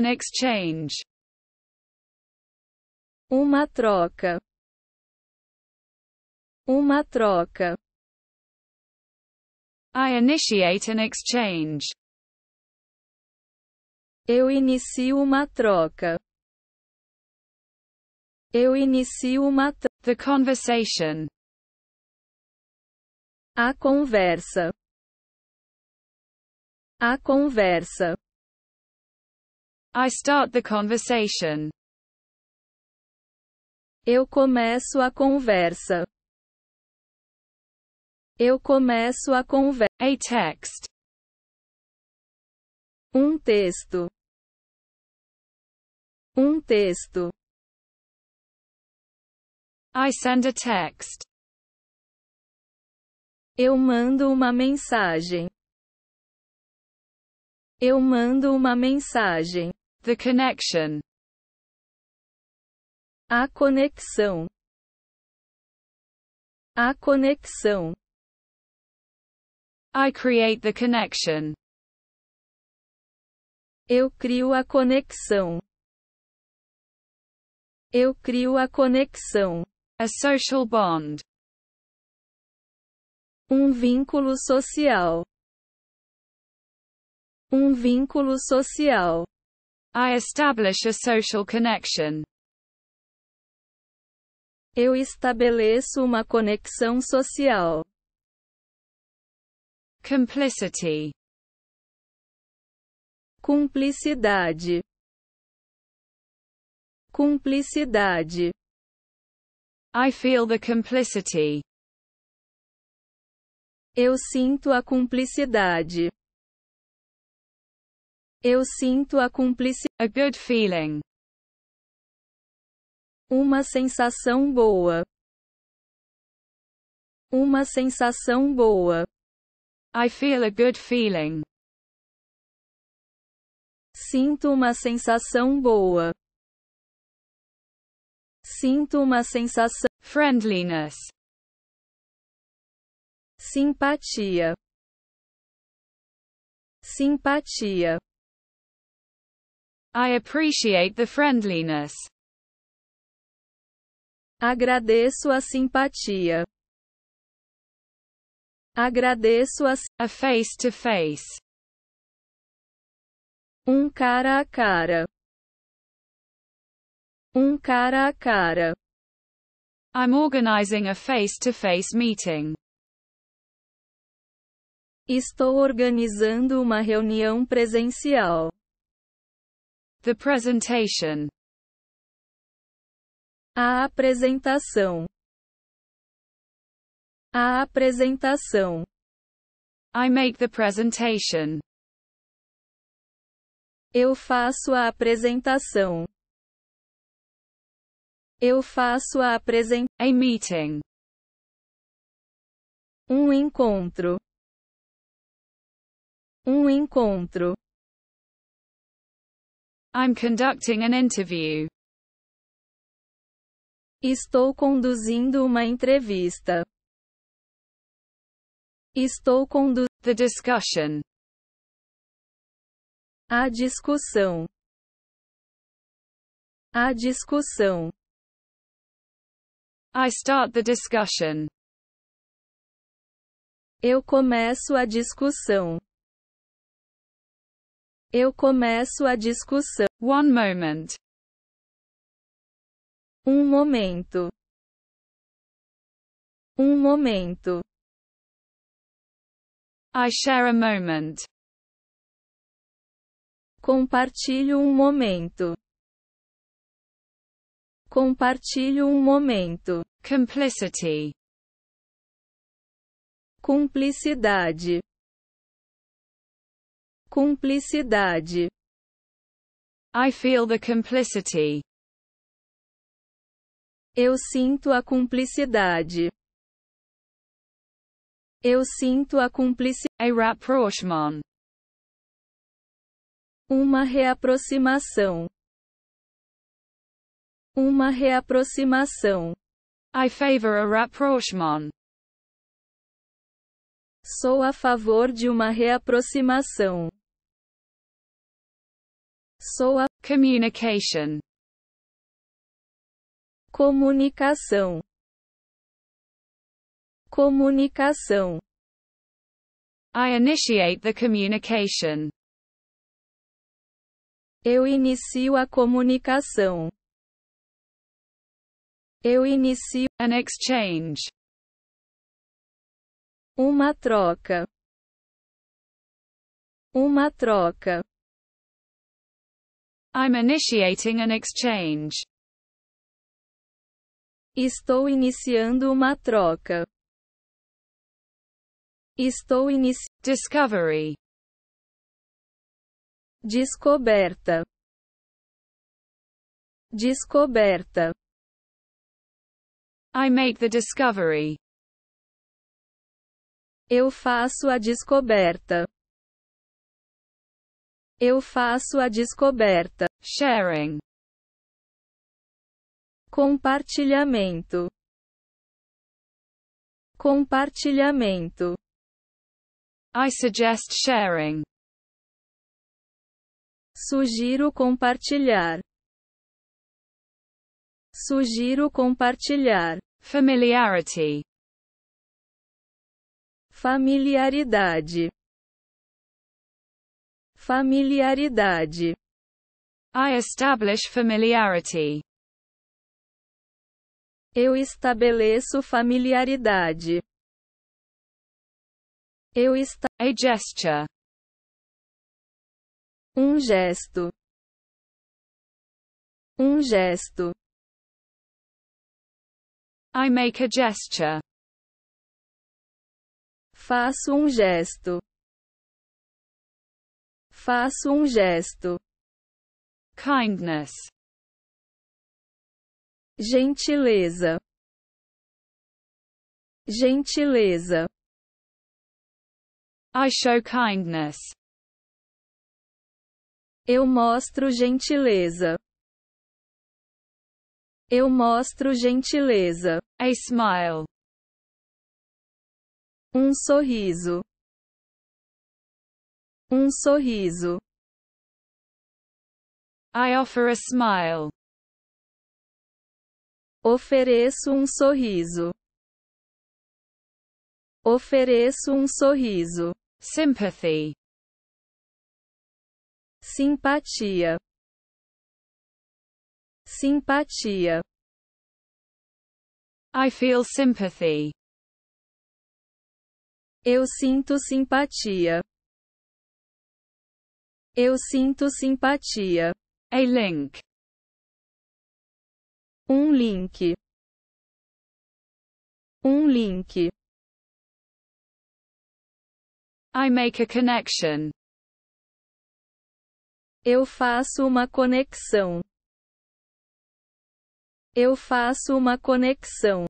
An exchange. Uma troca. Uma troca. I initiate an exchange. Eu inicio uma troca. Eu inicio uma The conversation. A conversa. A conversa. I start the conversation. Eu começo a conversa. Eu começo a conversa. A text. Um texto. Um texto. I send a text. Eu mando uma mensagem. Eu mando uma mensagem. The connection. A conexão. A conexão. I create the connection. Eu crio a conexão. Eu crio a conexão. A social bond. Um vínculo social. Um vínculo social. I establish a social connection. Eu estabeleço uma conexão social. Complicity. Cumplicidade. Cumplicidade. I feel the complicity. Eu sinto a cumplicidade. Eu sinto a cumplicidade. A good feeling. Uma sensação boa. Uma sensação boa. I feel a good feeling. Sinto uma sensação boa. Sinto uma sensação. Friendliness. Simpatia. Simpatia. I appreciate the friendliness. Agradeço a simpatia. Agradeço a, a face to face. Um cara a cara. Um cara a cara. I'm organizing a face-to-face -face meeting. Estou organizando uma reunião presencial. The presentation. A apresentação. A apresentação. I make the presentation. Eu faço a apresentação. Eu faço a apresentação. A meeting. Um encontro. Um encontro. I'm conducting an interview. Estou conduzindo uma entrevista. Estou conduzindo the discussion. A discussão. A discussão. I start the discussion. Eu começo a discussão. Eu começo a discussão. One moment. Um momento. Um momento. I share a moment. Compartilho um momento. Compartilho um momento. Complicity. Cumplicidade cumplicidade. I feel the complicity. Eu sinto a cumplicidade. Eu sinto a cumplicidade. A rapprochement. Uma reaproximação. Uma reaproximação. I favor a rapprochement. Sou a favor de uma reaproximação. Soa, communication. Comunicação. Comunicação. I initiate the communication. Eu inicio a comunicação. Eu inicio an exchange. Uma troca. Uma troca. I'm initiating an exchange. Estou iniciando uma troca. Estou inici Discovery. Descoberta. Descoberta. I make the discovery. Eu faço a descoberta. Eu faço a descoberta. Sharing. Compartilhamento. Compartilhamento. I suggest sharing. Sugiro compartilhar. Sugiro compartilhar. Familiarity. Familiaridade. Familiaridade. I establish familiarity. Eu estabeleço familiaridade. Eu esta A gesture. Um gesto. Um gesto. I make a gesture. Faço um gesto. Faço um gesto. Kindness. Gentileza. Gentileza. I show kindness. Eu mostro gentileza. Eu mostro gentileza. A smile. Um sorriso. Um sorriso. I offer a smile. Ofereço um sorriso. Ofereço um sorriso. Sympathy. Simpatia. Simpatia. I feel sympathy. Eu sinto simpatia. Eu sinto simpatia. A é link. Um link. Um link. I make a connection. Eu faço uma conexão. Eu faço uma conexão.